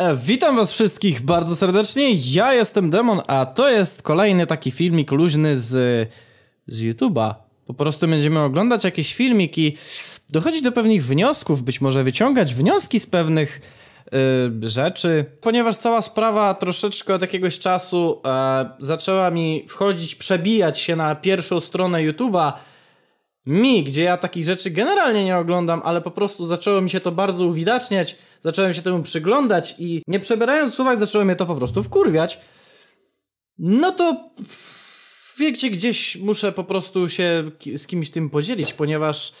E, witam was wszystkich bardzo serdecznie, ja jestem Demon, a to jest kolejny taki filmik luźny z, z YouTube'a. Po prostu będziemy oglądać jakieś filmiki, dochodzić do pewnych wniosków, być może wyciągać wnioski z pewnych yy, rzeczy. Ponieważ cała sprawa troszeczkę od jakiegoś czasu yy, zaczęła mi wchodzić, przebijać się na pierwszą stronę YouTube'a, mi, gdzie ja takich rzeczy generalnie nie oglądam, ale po prostu zaczęło mi się to bardzo uwidaczniać, zacząłem się temu przyglądać i nie przebierając słowa, zaczęło mnie to po prostu wkurwiać, no to w gdzie gdzieś muszę po prostu się z kimś tym podzielić, ponieważ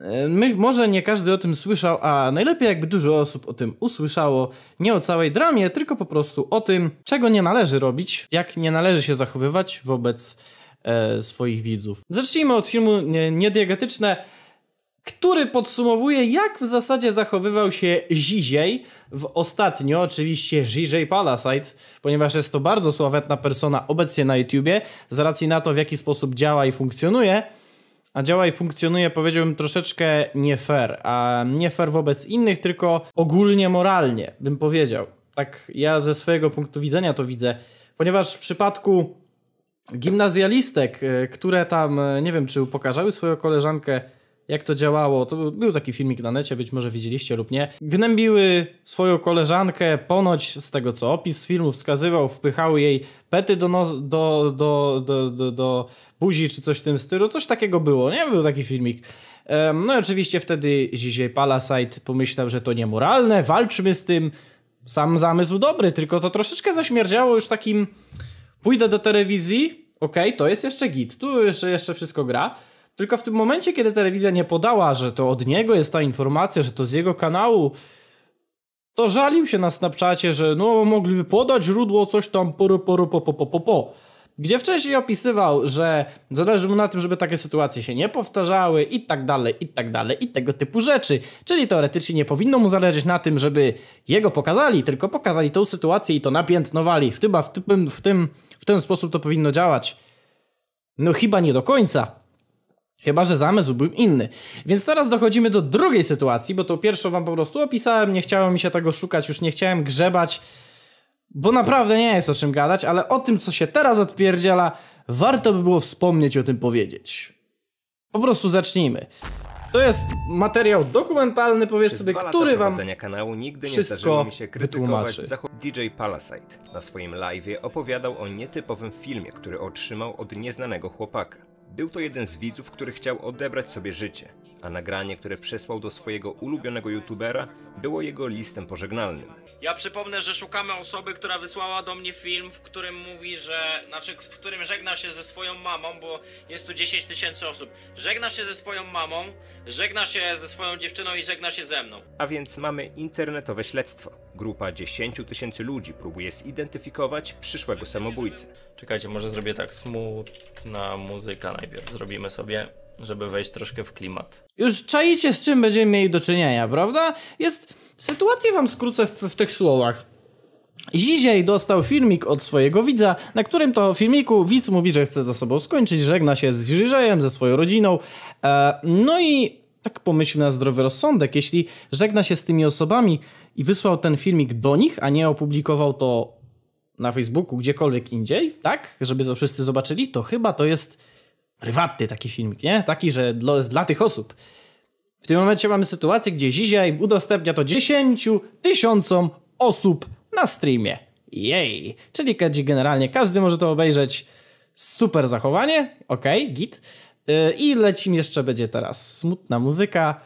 e, może nie każdy o tym słyszał, a najlepiej jakby dużo osób o tym usłyszało, nie o całej dramie, tylko po prostu o tym, czego nie należy robić, jak nie należy się zachowywać wobec E, swoich widzów. Zacznijmy od filmu Niediegetyczne, który podsumowuje, jak w zasadzie zachowywał się Ziziej w ostatnio, oczywiście Ziziej Palasite, ponieważ jest to bardzo sławetna persona obecnie na YouTubie, z racji na to, w jaki sposób działa i funkcjonuje. A działa i funkcjonuje, powiedziałbym, troszeczkę nie fair. A nie fair wobec innych, tylko ogólnie moralnie, bym powiedział. Tak ja ze swojego punktu widzenia to widzę. Ponieważ w przypadku gimnazjalistek, e, które tam, e, nie wiem, czy pokażały swoją koleżankę, jak to działało. To był taki filmik na necie, być może widzieliście lub nie. Gnębiły swoją koleżankę, ponoć z tego co opis filmu wskazywał, wpychały jej pety do, no, do, do, do, do, do buzi czy coś w tym stylu. Coś takiego było, nie? Był taki filmik. No i oczywiście wtedy Zizej Palasite pomyślał, że to niemoralne, walczmy z tym. Sam zamysł dobry, tylko to troszeczkę zaśmierdziało już takim Pójdę do telewizji, okej, okay, to jest jeszcze git, tu jeszcze, jeszcze wszystko gra. Tylko w tym momencie, kiedy telewizja nie podała, że to od niego jest ta informacja, że to z jego kanału, to żalił się na Snapchacie, że no mogliby podać źródło, coś tam poru, poru, po, po, po, po, po. Gdzie wcześniej opisywał, że zależy mu na tym, żeby takie sytuacje się nie powtarzały i tak dalej, i tak dalej, i tego typu rzeczy. Czyli teoretycznie nie powinno mu zależeć na tym, żeby jego pokazali, tylko pokazali tą sytuację i to napiętnowali. W tym, w tym, w tym ten sposób to powinno działać. No chyba nie do końca. Chyba, że zamysł był inny. Więc teraz dochodzimy do drugiej sytuacji, bo tą pierwszą wam po prostu opisałem, nie chciało mi się tego szukać, już nie chciałem grzebać, bo naprawdę nie jest o czym gadać, ale o tym, co się teraz odpierdziela, warto by było wspomnieć o tym powiedzieć. Po prostu zacznijmy. To jest materiał dokumentalny, powiedz sobie, który wam kanału nigdy nie wszystko mi się wytłumaczy. DJ Palasite na swoim live'ie opowiadał o nietypowym filmie, który otrzymał od nieznanego chłopaka. Był to jeden z widzów, który chciał odebrać sobie życie a nagranie, które przesłał do swojego ulubionego youtubera, było jego listem pożegnalnym. Ja przypomnę, że szukamy osoby, która wysłała do mnie film, w którym mówi, że. Znaczy, w którym żegna się ze swoją mamą, bo jest tu 10 tysięcy osób. Żegna się ze swoją mamą, żegna się ze swoją dziewczyną i żegna się ze mną. A więc mamy internetowe śledztwo. Grupa 10 tysięcy ludzi próbuje zidentyfikować przyszłego samobójcę. Czekajcie, może zrobię tak smutna muzyka najpierw. Zrobimy sobie żeby wejść troszkę w klimat. Już czajcie z czym będziemy mieli do czynienia, prawda? Jest... Sytuację wam skrócę w, w tych słowach. Ziziej dostał filmik od swojego widza, na którym to filmiku widz mówi, że chce za sobą skończyć, żegna się z Żyżejem, ze swoją rodziną. E, no i tak pomyśl na zdrowy rozsądek, jeśli żegna się z tymi osobami i wysłał ten filmik do nich, a nie opublikował to na Facebooku, gdziekolwiek indziej, tak? Żeby to wszyscy zobaczyli, to chyba to jest prywatny taki filmik, nie? Taki, że dla, dla tych osób. W tym momencie mamy sytuację, gdzie Zizia udostępnia to 10 tysiącom osób na streamie. Jej! Czyli generalnie każdy może to obejrzeć. Super zachowanie, okej, okay, git. Y, I lecim jeszcze będzie teraz smutna muzyka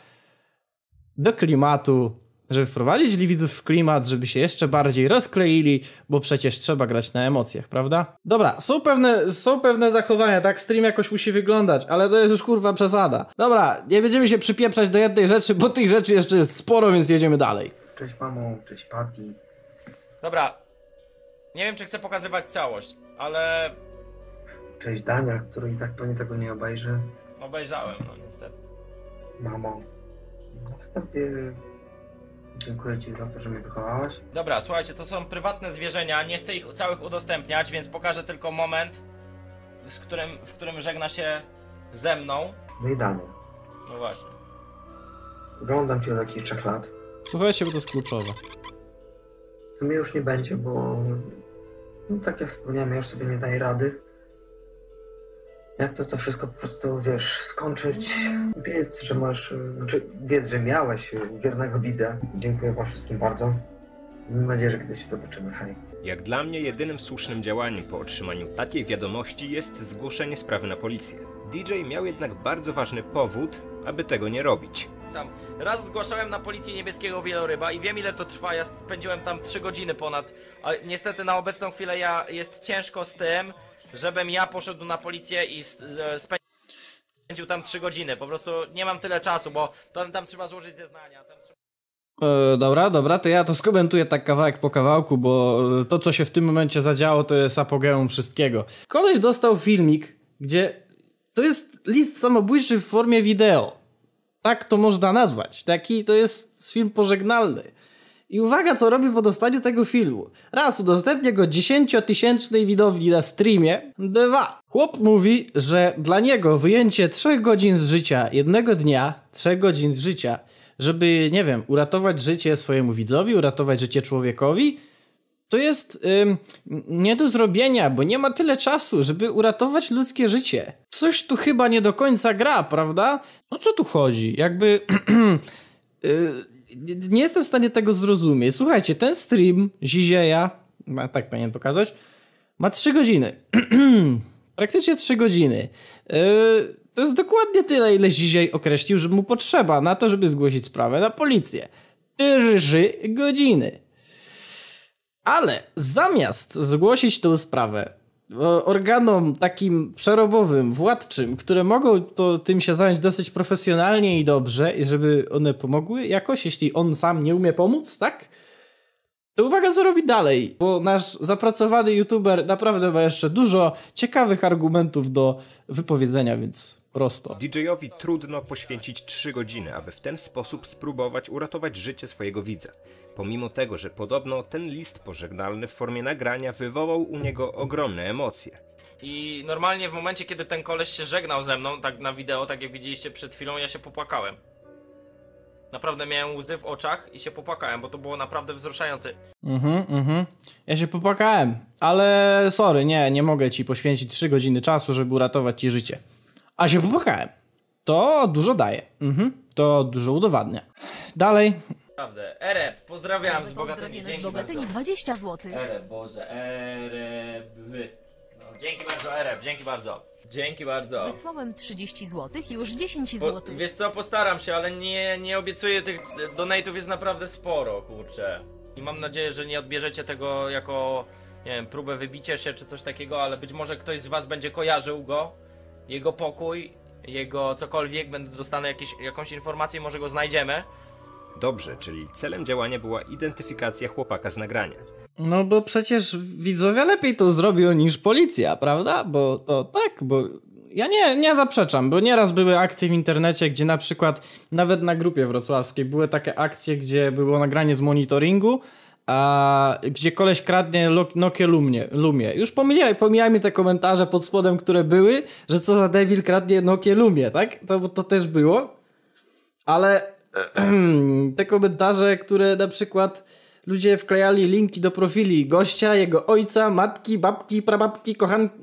do klimatu żeby wprowadzili widzów w klimat, żeby się jeszcze bardziej rozkleili, bo przecież trzeba grać na emocjach, prawda? Dobra, są pewne, są pewne zachowania, tak? Stream jakoś musi wyglądać, ale to jest już kurwa przesada. Dobra, nie będziemy się przypieprzać do jednej rzeczy, bo tych rzeczy jeszcze jest sporo, więc jedziemy dalej. Cześć mamo, cześć Patty. Dobra, nie wiem czy chcę pokazywać całość, ale... Cześć Daniel, który i tak pewnie tego nie obejrzy. Obejrzałem, no niestety. Mamo, na wstępie Dziękuję Ci za to, że mnie wychowałaś. Dobra, słuchajcie, to są prywatne zwierzenia, nie chcę ich całych udostępniać, więc pokażę tylko moment, z którym, w którym żegna się ze mną. No i Daniel. No właśnie. Oglądam Cię od jakichś trzech lat. Słuchajcie, bo to jest kluczowe. Mnie już nie będzie, bo no, tak jak wspomniałem, ja już sobie nie daję rady jak to to wszystko po prostu, wiesz, skończyć, wiedz, że masz, znaczy wiedz, że miałeś y, wiernego widza. Dziękuję wam wszystkim bardzo. Mam nadzieję, że kiedyś zobaczymy. Hej. Jak dla mnie jedynym słusznym działaniem po otrzymaniu takiej wiadomości jest zgłoszenie sprawy na policję. DJ miał jednak bardzo ważny powód, aby tego nie robić. Tam raz zgłaszałem na policję niebieskiego wieloryba i wiem ile to trwa, ja spędziłem tam 3 godziny ponad, a niestety na obecną chwilę ja jest ciężko z tym, żebym ja poszedł na policję i spędził tam trzy godziny. Po prostu nie mam tyle czasu, bo tam, tam trzeba złożyć zeznania. Trzeba... E, dobra, dobra, to ja to skomentuję tak kawałek po kawałku, bo e, to, co się w tym momencie zadziało, to jest apogeum wszystkiego. Koleś dostał filmik, gdzie to jest list samobójczy w formie wideo. Tak to można nazwać. Taki to jest film pożegnalny. I uwaga, co robi po dostaniu tego filmu. Raz, udostępnia go 10-tysięcznej widowni na streamie. Dwa, chłop mówi, że dla niego wyjęcie trzech godzin z życia, jednego dnia, trzech godzin z życia, żeby, nie wiem, uratować życie swojemu widzowi, uratować życie człowiekowi, to jest ym, nie do zrobienia, bo nie ma tyle czasu, żeby uratować ludzkie życie. Coś tu chyba nie do końca gra, prawda? No co tu chodzi? Jakby. yy, nie jestem w stanie tego zrozumieć. Słuchajcie, ten stream Zizieja, tak powinien pokazać, ma 3 godziny. Praktycznie 3 godziny. Yy, to jest dokładnie tyle, ile Ziziej określił, że mu potrzeba na to, żeby zgłosić sprawę na policję. 3 godziny. Ale zamiast zgłosić tę sprawę organom takim przerobowym, władczym, które mogą to, tym się zająć dosyć profesjonalnie i dobrze, i żeby one pomogły jakoś, jeśli on sam nie umie pomóc, tak? To uwaga, co robi dalej, bo nasz zapracowany youtuber naprawdę ma jeszcze dużo ciekawych argumentów do wypowiedzenia, więc prosto. DJ-owi trudno poświęcić 3 godziny, aby w ten sposób spróbować uratować życie swojego widza. Pomimo tego, że podobno ten list pożegnalny w formie nagrania wywołał u niego ogromne emocje. I normalnie w momencie, kiedy ten koleś się żegnał ze mną, tak na wideo, tak jak widzieliście przed chwilą, ja się popłakałem. Naprawdę miałem łzy w oczach i się popłakałem, bo to było naprawdę wzruszające. Mhm, mm mhm. Mm ja się popłakałem, ale sorry, nie, nie mogę ci poświęcić 3 godziny czasu, żeby uratować ci życie. A się popłakałem. To dużo daje. Mhm. Mm to dużo udowadnia. Dalej, Naprawdę. Ereb, pozdrawiam z bogatymi. Dzięki z bogatymi 20 zł. Ereb, Boże, Ereb. No, dzięki bardzo, Ereb, dzięki bardzo. Dzięki bardzo. Wysłałem 30 zł i już 10 zł. Po, wiesz co, postaram się, ale nie, nie obiecuję, tych donate'ów jest naprawdę sporo, kurczę. I mam nadzieję, że nie odbierzecie tego jako, nie wiem, próbę wybicie się czy coś takiego, ale być może ktoś z was będzie kojarzył go, jego pokój, jego cokolwiek, będę dostanę jakieś, jakąś informację, może go znajdziemy. Dobrze, czyli celem działania była identyfikacja chłopaka z nagrania. No bo przecież widzowie lepiej to zrobią niż policja, prawda? Bo to tak, bo ja nie, nie zaprzeczam, bo nieraz były akcje w internecie, gdzie na przykład nawet na grupie wrocławskiej były takie akcje, gdzie było nagranie z monitoringu, a gdzie koleś kradnie Nokia Lumie. Lumie. Już pomijaj, mi te komentarze pod spodem, które były, że co za debil kradnie Nokia Lumie, tak? To, to też było. Ale te komentarze, które na przykład ludzie wklejali linki do profili gościa, jego ojca, matki, babki, prababki, kochanki.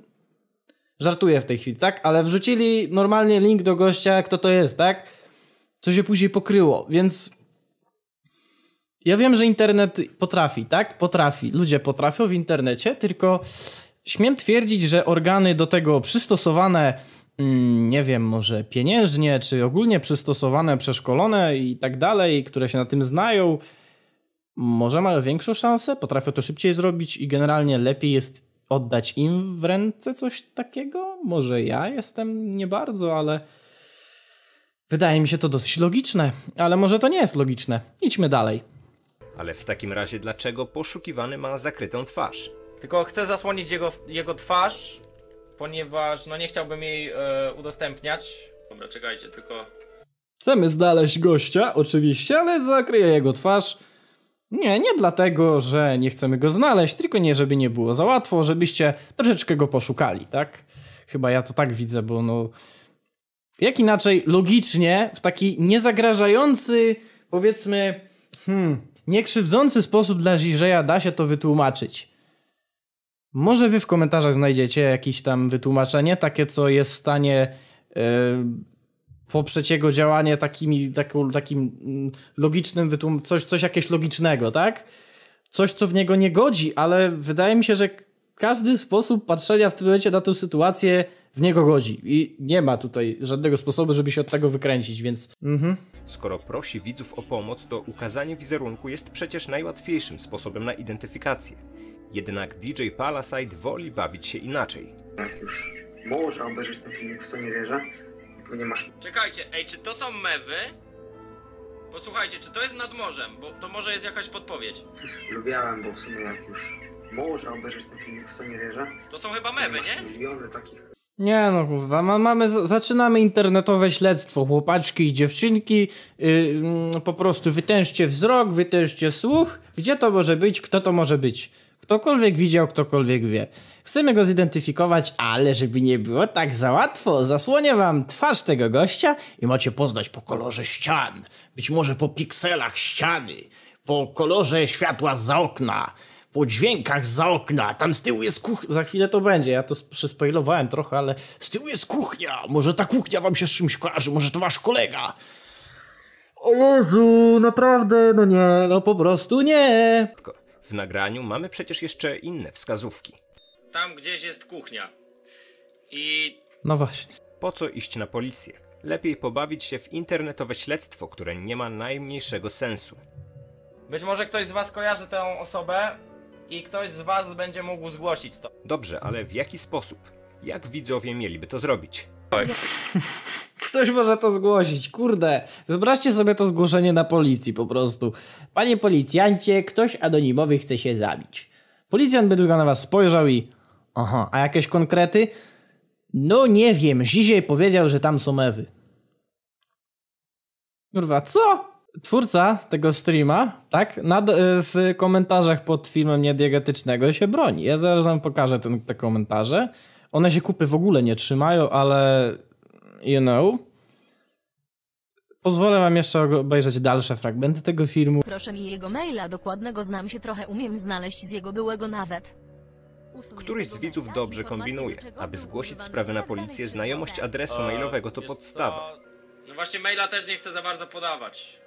Żartuję w tej chwili, tak? Ale wrzucili normalnie link do gościa, kto to jest, tak? Co się później pokryło, więc ja wiem, że internet potrafi, tak? Potrafi. Ludzie potrafią w internecie, tylko śmiem twierdzić, że organy do tego przystosowane Mm, nie wiem, może pieniężnie, czy ogólnie przystosowane, przeszkolone i tak dalej, które się na tym znają, może mają większą szansę, potrafią to szybciej zrobić i generalnie lepiej jest oddać im w ręce coś takiego? Może ja jestem nie bardzo, ale wydaje mi się to dosyć logiczne, ale może to nie jest logiczne. Idźmy dalej. Ale w takim razie dlaczego poszukiwany ma zakrytą twarz? Tylko chcę zasłonić jego, jego twarz ponieważ no nie chciałbym jej e, udostępniać. Dobra, czekajcie, tylko... Chcemy znaleźć gościa, oczywiście, ale zakryję jego twarz. Nie, nie dlatego, że nie chcemy go znaleźć, tylko nie, żeby nie było za łatwo, żebyście troszeczkę go poszukali, tak? Chyba ja to tak widzę, bo no... Jak inaczej, logicznie, w taki niezagrażający, powiedzmy, hmm, niekrzywdzący sposób dla Żyżeja da się to wytłumaczyć. Może wy w komentarzach znajdziecie jakieś tam wytłumaczenie, takie co jest w stanie yy, poprzeć jego działanie takimi, taką, takim mm, logicznym wytłum coś, coś jakiegoś logicznego, tak? Coś, co w niego nie godzi, ale wydaje mi się, że każdy sposób patrzenia w tym momencie na tę sytuację w niego godzi. I nie ma tutaj żadnego sposobu, żeby się od tego wykręcić, więc. Mhm. Skoro prosi widzów o pomoc, to ukazanie wizerunku jest przecież najłatwiejszym sposobem na identyfikację. Jednak DJ Palaside woli bawić się inaczej. Jak już może obejrzeć ten filmik, w co nie wierzę, bo nie masz... Czekajcie, ej, czy to są mewy? Posłuchajcie, czy to jest nad morzem? Bo to może jest jakaś podpowiedź. Lubiałem, bo w sumie jak już może obejrzeć ten filmik, w co nie wierzę... To są chyba mewy, nie? miliony takich... Nie no kurwa, ma, mamy, zaczynamy internetowe śledztwo, chłopaczki i dziewczynki, yy, po prostu wytężcie wzrok, wytężcie słuch, gdzie to może być, kto to może być. Ktokolwiek widział, ktokolwiek wie. Chcemy go zidentyfikować, ale żeby nie było tak za łatwo, zasłonię wam twarz tego gościa i macie poznać po kolorze ścian, być może po pikselach ściany, po kolorze światła za okna, po dźwiękach za okna, tam z tyłu jest kuchnia. Za chwilę to będzie, ja to przespoilowałem trochę, ale z tyłu jest kuchnia, może ta kuchnia wam się z czymś kojarzy, może to wasz kolega. O Jezu, naprawdę, no nie, no po prostu nie. W nagraniu mamy przecież jeszcze inne wskazówki. Tam gdzieś jest kuchnia. I. No właśnie. Po co iść na policję? Lepiej pobawić się w internetowe śledztwo, które nie ma najmniejszego sensu. Być może ktoś z Was kojarzy tę osobę i ktoś z Was będzie mógł zgłosić to. Dobrze, ale w jaki sposób? Jak widzowie mieliby to zrobić? Oj. Ktoś może to zgłosić. Kurde, wyobraźcie sobie to zgłoszenie na policji po prostu. Panie policjancie, ktoś anonimowy chce się zabić. Policjant by na was spojrzał i... Aha, a jakieś konkrety? No nie wiem, Ziziej powiedział, że tam są Ewy. Kurwa, co? Twórca tego streama, tak, nad, e, w komentarzach pod filmem niediegetycznego się broni. Ja zaraz wam pokażę ten, te komentarze. One się kupy w ogóle nie trzymają, ale you know. Pozwolę wam jeszcze obejrzeć dalsze fragmenty tego filmu. Proszę mi jego maila dokładnego, znam się trochę, umiem znaleźć z jego byłego nawet. Któryś z widzów dobrze kombinuje. Aby zgłosić sprawę na policję, znajomość adresu mailowego to podstawa. No właśnie maila też nie chcę za bardzo podawać.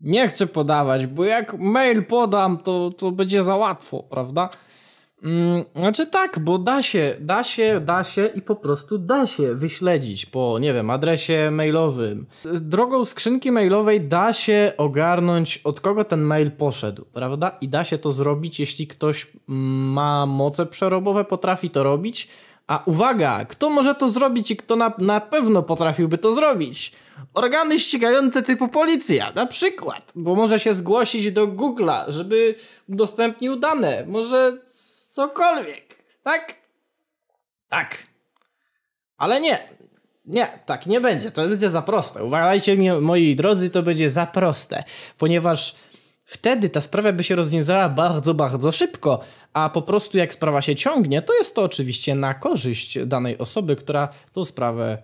Nie chcę podawać, bo jak mail podam, to, to będzie za łatwo, prawda? Mm, znaczy tak, bo da się, da się, da się i po prostu da się wyśledzić po, nie wiem, adresie mailowym. Drogą skrzynki mailowej da się ogarnąć, od kogo ten mail poszedł, prawda? I da się to zrobić, jeśli ktoś ma moce przerobowe, potrafi to robić. A uwaga, kto może to zrobić i kto na, na pewno potrafiłby to zrobić? Organy ścigające typu policja, na przykład, bo może się zgłosić do Google'a, żeby udostępnił dane, może cokolwiek, tak? Tak. Ale nie, nie, tak nie będzie, to będzie za proste. Uważajcie, mnie, moi drodzy, to będzie za proste, ponieważ wtedy ta sprawa by się rozwiązała bardzo, bardzo szybko, a po prostu jak sprawa się ciągnie, to jest to oczywiście na korzyść danej osoby, która tą sprawę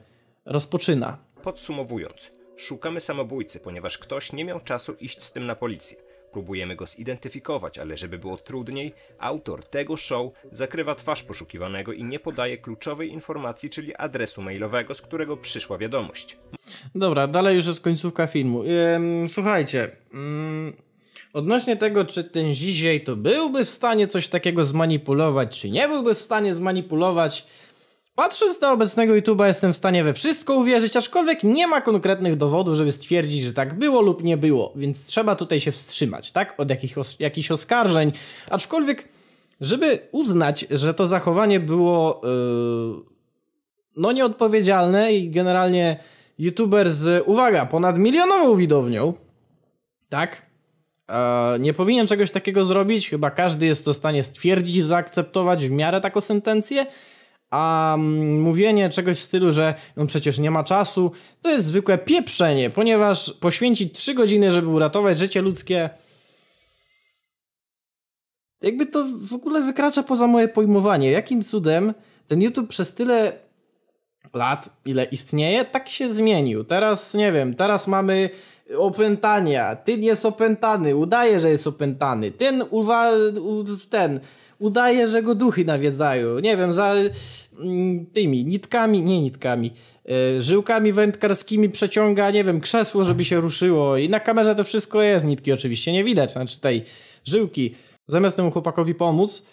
rozpoczyna. Podsumowując, szukamy samobójcy, ponieważ ktoś nie miał czasu iść z tym na policję. Próbujemy go zidentyfikować, ale żeby było trudniej, autor tego show zakrywa twarz poszukiwanego i nie podaje kluczowej informacji, czyli adresu mailowego, z którego przyszła wiadomość. Dobra, dalej już jest końcówka filmu. słuchajcie, mm, odnośnie tego, czy ten Ziziej to byłby w stanie coś takiego zmanipulować, czy nie byłby w stanie zmanipulować, Patrząc na obecnego YouTube'a jestem w stanie we wszystko uwierzyć, aczkolwiek nie ma konkretnych dowodów, żeby stwierdzić, że tak było lub nie było, więc trzeba tutaj się wstrzymać, tak? Od jakich os jakichś oskarżeń, aczkolwiek żeby uznać, że to zachowanie było yy, no nieodpowiedzialne i generalnie youtuber z, uwaga, ponad milionową widownią, tak? E, nie powinien czegoś takiego zrobić, chyba każdy jest w stanie stwierdzić zaakceptować w miarę taką sentencję, a mm, mówienie czegoś w stylu, że on przecież nie ma czasu, to jest zwykłe pieprzenie, ponieważ poświęcić 3 godziny, żeby uratować życie ludzkie. Jakby to w ogóle wykracza poza moje pojmowanie. Jakim cudem ten YouTube przez tyle lat, ile istnieje, tak się zmienił. Teraz nie wiem, teraz mamy opętania, nie jest opętany, udaje, że jest opętany, ten uwa, ten udaje, że go duchy nawiedzają, nie wiem, za mm, tymi nitkami, nie nitkami, e, żyłkami wędkarskimi przeciąga, nie wiem, krzesło, żeby się ruszyło i na kamerze to wszystko jest, nitki oczywiście nie widać, znaczy tej żyłki, zamiast temu chłopakowi pomóc,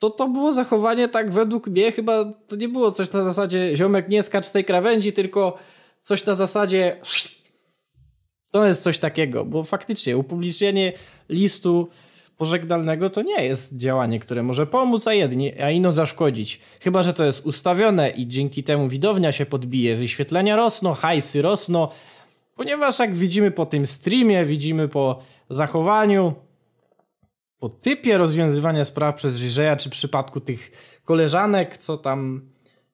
to to było zachowanie tak według mnie chyba, to nie było coś na zasadzie ziomek nie skacz z tej krawędzi, tylko coś na zasadzie to jest coś takiego, bo faktycznie upublicznienie listu pożegnalnego to nie jest działanie, które może pomóc, a, jedni, a ino zaszkodzić. Chyba, że to jest ustawione i dzięki temu widownia się podbije, wyświetlenia rosną, hajsy rosną, ponieważ jak widzimy po tym streamie, widzimy po zachowaniu, po typie rozwiązywania spraw przez Żyżeja, czy w przypadku tych koleżanek, co tam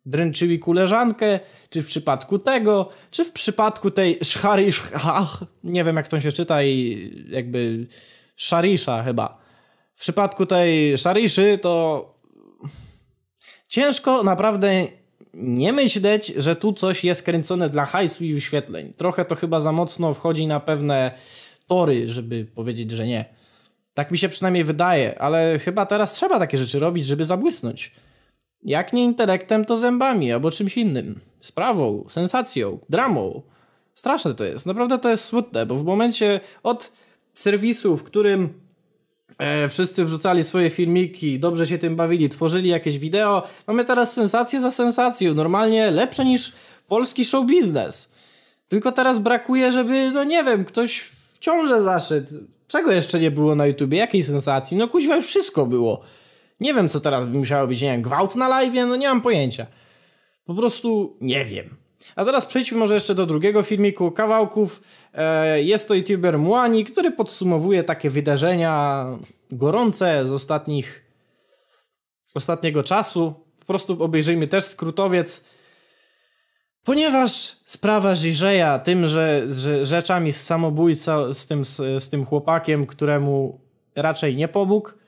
dręczyli kuleżankę, czy w przypadku tego, czy w przypadku tej szhary szach, nie wiem jak to się czyta i jakby szarisza chyba. W przypadku tej szariszy to ciężko naprawdę nie myśleć, że tu coś jest kręcone dla hajsu i wyświetleń. Trochę to chyba za mocno wchodzi na pewne tory, żeby powiedzieć, że nie. Tak mi się przynajmniej wydaje, ale chyba teraz trzeba takie rzeczy robić, żeby zabłysnąć. Jak nie intelektem, to zębami albo czymś innym. Sprawą, sensacją, dramą. Straszne to jest, naprawdę to jest smutne, bo w momencie od serwisu, w którym e, wszyscy wrzucali swoje filmiki, dobrze się tym bawili, tworzyli jakieś wideo, mamy teraz sensację za sensacją, normalnie lepsze niż polski show biznes. Tylko teraz brakuje, żeby, no nie wiem, ktoś w ciąże zaszedł. Czego jeszcze nie było na YouTubie? Jakiej sensacji? No kuźwa, już wszystko było. Nie wiem, co teraz by musiało być, nie wiem, gwałt na live, no nie mam pojęcia. Po prostu nie wiem. A teraz przejdźmy może jeszcze do drugiego filmiku, kawałków. E, jest to youtuber Muani, który podsumowuje takie wydarzenia gorące z ostatnich, ostatniego czasu. Po prostu obejrzyjmy też skrótowiec. Ponieważ sprawa Żyżeja, tym, że, że rzeczami z samobójca, z tym, z, z tym chłopakiem, któremu raczej nie pobóg,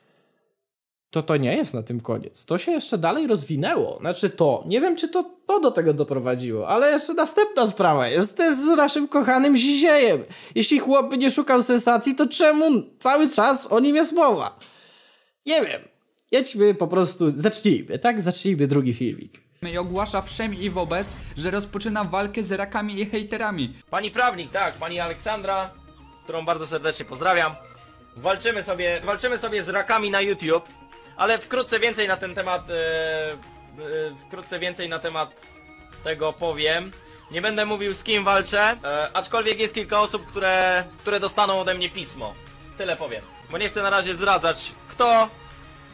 to to nie jest na tym koniec. To się jeszcze dalej rozwinęło. Znaczy to, nie wiem czy to, to do tego doprowadziło, ale jeszcze następna sprawa jest też z naszym kochanym Ziziejem. Jeśli chłop nie szukał sensacji, to czemu cały czas o nim jest mowa? Nie wiem. Jedźmy po prostu, zacznijmy, tak? Zacznijmy drugi filmik i ogłasza wszem i wobec, że rozpoczyna walkę z rakami i hejterami. Pani prawnik, tak, pani Aleksandra, którą bardzo serdecznie pozdrawiam. Walczymy sobie, walczymy sobie z rakami na YouTube ale wkrótce więcej na ten temat... Yy, yy, wkrótce więcej na temat tego powiem. Nie będę mówił z kim walczę, e, aczkolwiek jest kilka osób, które, które dostaną ode mnie pismo. Tyle powiem. Bo nie chcę na razie zdradzać kto,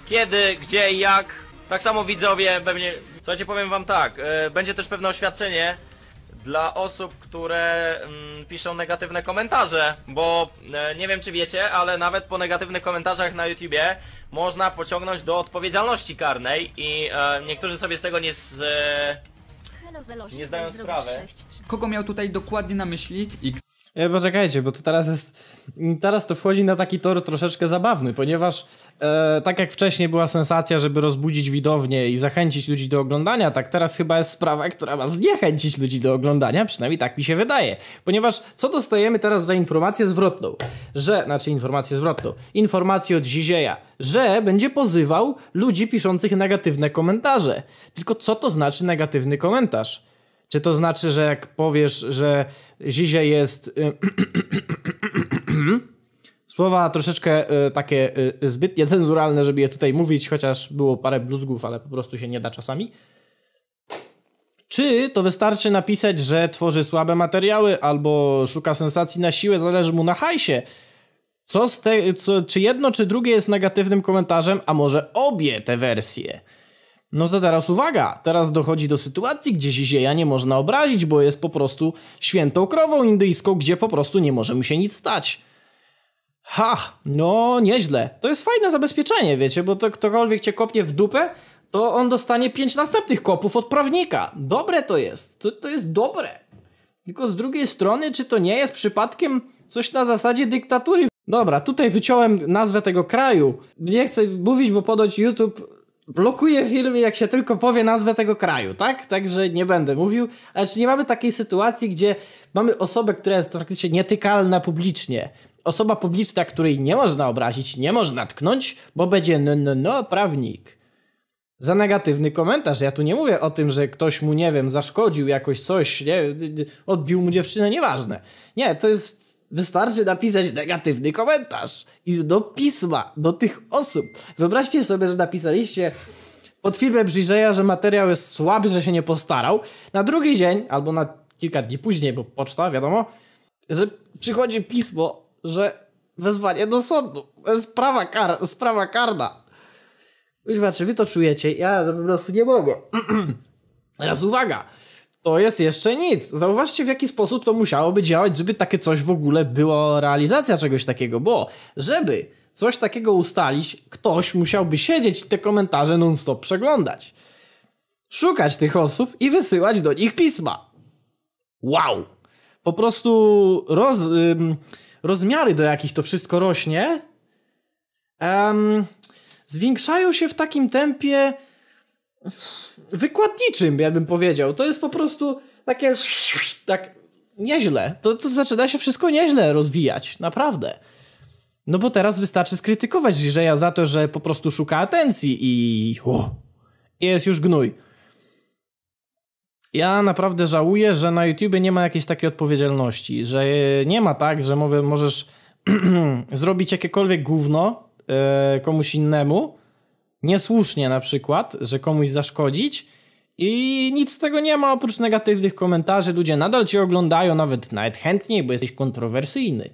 kiedy, gdzie i jak. Tak samo widzowie pewnie... Słuchajcie, powiem wam tak, będzie też pewne oświadczenie, dla osób, które mm, piszą negatywne komentarze, bo e, nie wiem czy wiecie, ale nawet po negatywnych komentarzach na YouTubie można pociągnąć do odpowiedzialności karnej i e, niektórzy sobie z tego nie z... E, nie zdają sprawy. Kogo miał tutaj dokładnie na myśli i E, poczekajcie, bo to teraz jest. Teraz to wchodzi na taki tor troszeczkę zabawny, ponieważ e, tak jak wcześniej była sensacja, żeby rozbudzić widownię i zachęcić ludzi do oglądania, tak teraz chyba jest sprawa, która ma zniechęcić ludzi do oglądania, przynajmniej tak mi się wydaje. Ponieważ co dostajemy teraz za informację zwrotną? Że, znaczy informację zwrotną, informację od Zizieja, że będzie pozywał ludzi piszących negatywne komentarze. Tylko co to znaczy negatywny komentarz? Czy to znaczy, że jak powiesz, że Zizie jest. Y, słowa troszeczkę y, takie y, zbyt niecenzuralne, żeby je tutaj mówić, chociaż było parę bluzgów, ale po prostu się nie da czasami. Czy to wystarczy napisać, że tworzy słabe materiały albo szuka sensacji na siłę, zależy mu na hajsie? Co z te, co, czy jedno, czy drugie jest negatywnym komentarzem, a może obie te wersje? No to teraz uwaga, teraz dochodzi do sytuacji, gdzie Zizieja nie można obrazić, bo jest po prostu świętą krową indyjską, gdzie po prostu nie może mu się nic stać. Ha, no nieźle. To jest fajne zabezpieczenie, wiecie, bo to ktokolwiek cię kopnie w dupę, to on dostanie pięć następnych kopów od prawnika. Dobre to jest, to, to jest dobre. Tylko z drugiej strony, czy to nie jest przypadkiem coś na zasadzie dyktatury? Dobra, tutaj wyciąłem nazwę tego kraju. Nie chcę mówić, bo podać YouTube blokuje filmy, jak się tylko powie nazwę tego kraju, tak? Także nie będę mówił. Ale czy nie mamy takiej sytuacji, gdzie mamy osobę, która jest praktycznie nietykalna publicznie? Osoba publiczna, której nie można obrazić, nie można tknąć, bo będzie no, no, no, prawnik. Za negatywny komentarz. Ja tu nie mówię o tym, że ktoś mu, nie wiem, zaszkodził jakoś coś, nie, odbił mu dziewczynę, nieważne. Nie, to jest Wystarczy napisać negatywny komentarz i do pisma, do tych osób. Wyobraźcie sobie, że napisaliście pod filmem Brzeja, że materiał jest słaby, że się nie postarał. Na drugi dzień, albo na kilka dni później, bo poczta, wiadomo, że przychodzi pismo, że wezwanie do sądu. Sprawa, kar sprawa karna. Kurwa, czy wy to czujecie? Ja po prostu nie mogę. Teraz uwaga. To jest jeszcze nic. Zauważcie, w jaki sposób to musiałoby działać, żeby takie coś w ogóle było realizacja czegoś takiego, bo żeby coś takiego ustalić, ktoś musiałby siedzieć i te komentarze non-stop przeglądać. Szukać tych osób i wysyłać do nich pisma. Wow! Po prostu roz, ym, rozmiary, do jakich to wszystko rośnie, zwiększają się w takim tempie, wykładniczym, ja bym powiedział. To jest po prostu takie tak nieźle. To, to zaczyna się wszystko nieźle rozwijać, naprawdę. No bo teraz wystarczy skrytykować Żyżeja za to, że po prostu szuka atencji i o, jest już gnój. Ja naprawdę żałuję, że na YouTube nie ma jakiejś takiej odpowiedzialności, że nie ma tak, że możesz zrobić jakiekolwiek gówno e, komuś innemu, niesłusznie na przykład, że komuś zaszkodzić i nic z tego nie ma oprócz negatywnych komentarzy. Ludzie nadal cię oglądają, nawet nawet chętniej, bo jesteś kontrowersyjny.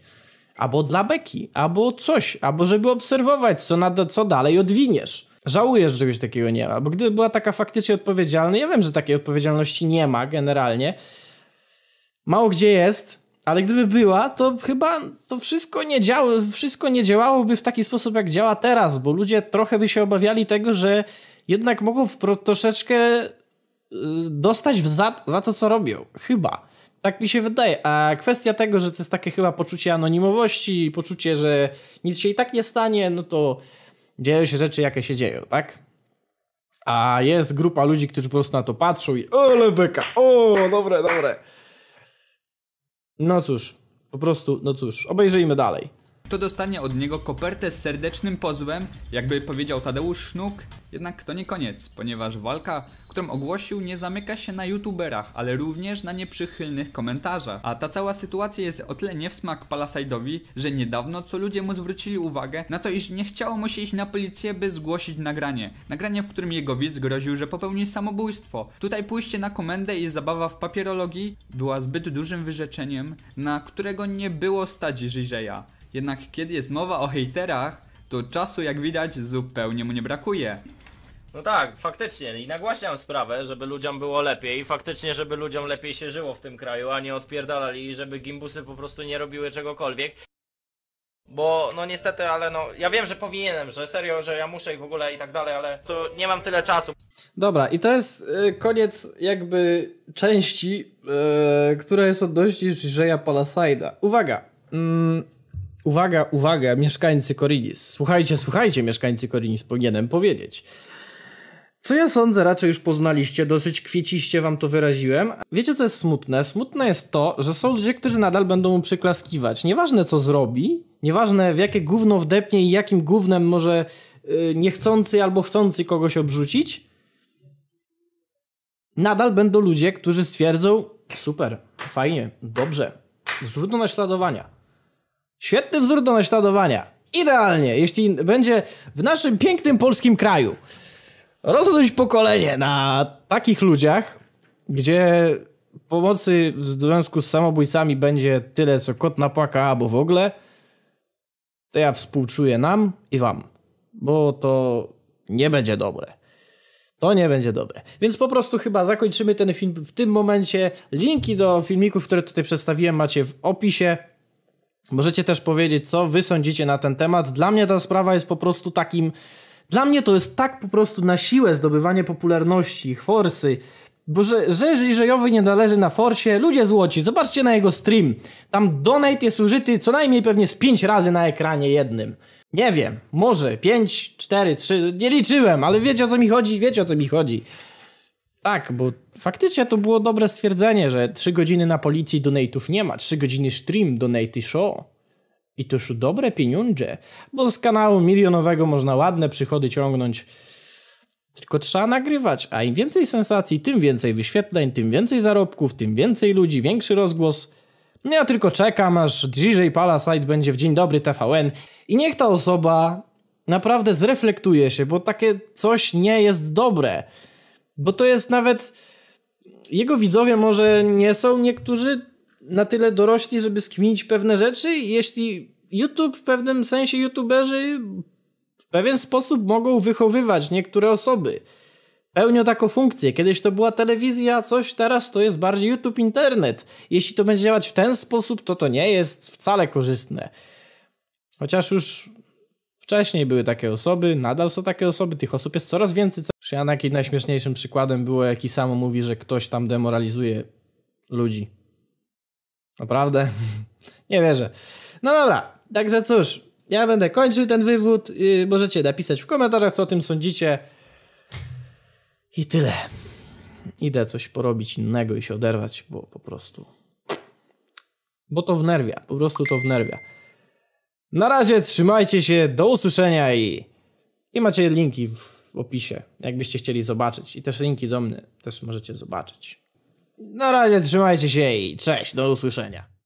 Albo dla beki, albo coś, albo żeby obserwować, co, nad, co dalej odwiniesz. Żałujesz, że czegoś takiego nie ma, bo gdyby była taka faktycznie odpowiedzialna, ja wiem, że takiej odpowiedzialności nie ma generalnie, mało gdzie jest, ale gdyby była, to chyba to wszystko nie, działo, wszystko nie działałoby w taki sposób, jak działa teraz, bo ludzie trochę by się obawiali tego, że jednak mogą w, troszeczkę y, dostać w zad za to, co robią. Chyba. Tak mi się wydaje. A kwestia tego, że to jest takie chyba poczucie anonimowości, poczucie, że nic się i tak nie stanie, no to dzieją się rzeczy, jakie się dzieją, tak? A jest grupa ludzi, którzy po prostu na to patrzą i o, leweka, o, dobre, dobre. No cóż, po prostu, no cóż, obejrzyjmy dalej to dostanie od niego kopertę z serdecznym pozwem, jakby powiedział Tadeusz Sznuk. Jednak to nie koniec, ponieważ walka, którą ogłosił, nie zamyka się na youtuberach, ale również na nieprzychylnych komentarzach. A ta cała sytuacja jest o tyle nie w smak że niedawno co ludzie mu zwrócili uwagę na to, iż nie chciało mu się iść na policję, by zgłosić nagranie. Nagranie, w którym jego widz groził, że popełni samobójstwo. Tutaj pójście na komendę i zabawa w papierologii była zbyt dużym wyrzeczeniem, na którego nie było stać Żyżeja. Jednak kiedy jest mowa o hejterach, to czasu jak widać zupełnie mu nie brakuje. No tak, faktycznie i nagłaśniam sprawę, żeby ludziom było lepiej, faktycznie, żeby ludziom lepiej się żyło w tym kraju, a nie odpierdalali, żeby gimbusy po prostu nie robiły czegokolwiek. Bo no niestety, ale no ja wiem, że powinienem, że serio, że ja muszę i w ogóle i tak dalej, ale to nie mam tyle czasu. Dobra, i to jest y, koniec jakby części, y, która jest odnośnie Jaya Palasajda. Uwaga! Mm Uwaga, uwaga, mieszkańcy Korinis. Słuchajcie, słuchajcie, mieszkańcy Korinis, powinienem powiedzieć. Co ja sądzę, raczej już poznaliście, dosyć kwieciście wam to wyraziłem. Wiecie, co jest smutne? Smutne jest to, że są ludzie, którzy nadal będą mu przyklaskiwać. Nieważne, co zrobi, nieważne, w jakie gówno wdepnie i jakim gównem może yy, niechcący albo chcący kogoś obrzucić, nadal będą ludzie, którzy stwierdzą, super, fajnie, dobrze, zrób do naśladowania. Świetny wzór do naśladowania. Idealnie, jeśli będzie w naszym pięknym polskim kraju rozrodzić pokolenie na takich ludziach, gdzie pomocy w związku z samobójcami będzie tyle, co kot napłaka albo w ogóle, to ja współczuję nam i wam, bo to nie będzie dobre. To nie będzie dobre. Więc po prostu chyba zakończymy ten film w tym momencie. Linki do filmików, które tutaj przedstawiłem, macie w opisie. Możecie też powiedzieć, co wy sądzicie na ten temat. Dla mnie ta sprawa jest po prostu takim. Dla mnie to jest tak po prostu na siłę zdobywanie popularności, forsy. Bo że, że żejowy nie należy na forsie, ludzie złoci, zobaczcie na jego stream. Tam donate jest użyty co najmniej pewnie z 5 razy na ekranie jednym. Nie wiem, może 5, 4, 3, nie liczyłem, ale wiecie o co mi chodzi, wiecie o co mi chodzi. Tak, bo faktycznie to było dobre stwierdzenie, że 3 godziny na policji donate'ów nie ma, 3 godziny stream, donate show. I to już dobre pieniądze, bo z kanału milionowego można ładne przychody ciągnąć. Tylko trzeba nagrywać, a im więcej sensacji, tym więcej wyświetleń, tym więcej zarobków, tym więcej ludzi, większy rozgłos. Ja tylko czekam, aż DJ Palasite będzie w Dzień Dobry TVN i niech ta osoba naprawdę zreflektuje się, bo takie coś nie jest dobre. Bo to jest nawet. Jego widzowie może nie są niektórzy na tyle dorośli, żeby skminić pewne rzeczy. Jeśli YouTube w pewnym sensie YouTuberzy w pewien sposób mogą wychowywać niektóre osoby. Pełnią taką funkcję. Kiedyś to była telewizja, coś teraz to jest bardziej YouTube, internet. Jeśli to będzie działać w ten sposób, to to nie jest wcale korzystne. Chociaż już wcześniej były takie osoby, nadal są takie osoby, tych osób jest coraz więcej. Czy Anaki najśmieszniejszym przykładem było, jaki samo mówi, że ktoś tam demoralizuje ludzi. Naprawdę? Nie wierzę. No dobra, także cóż, ja będę kończył ten wywód. Y, możecie napisać w komentarzach, co o tym sądzicie. I tyle. Idę coś porobić innego i się oderwać, bo po prostu. Bo to wnerwia, po prostu to wnerwia. Na razie trzymajcie się, do usłyszenia i. I macie linki w w opisie, jakbyście chcieli zobaczyć. I też linki do mnie też możecie zobaczyć. Na razie trzymajcie się i cześć, do usłyszenia.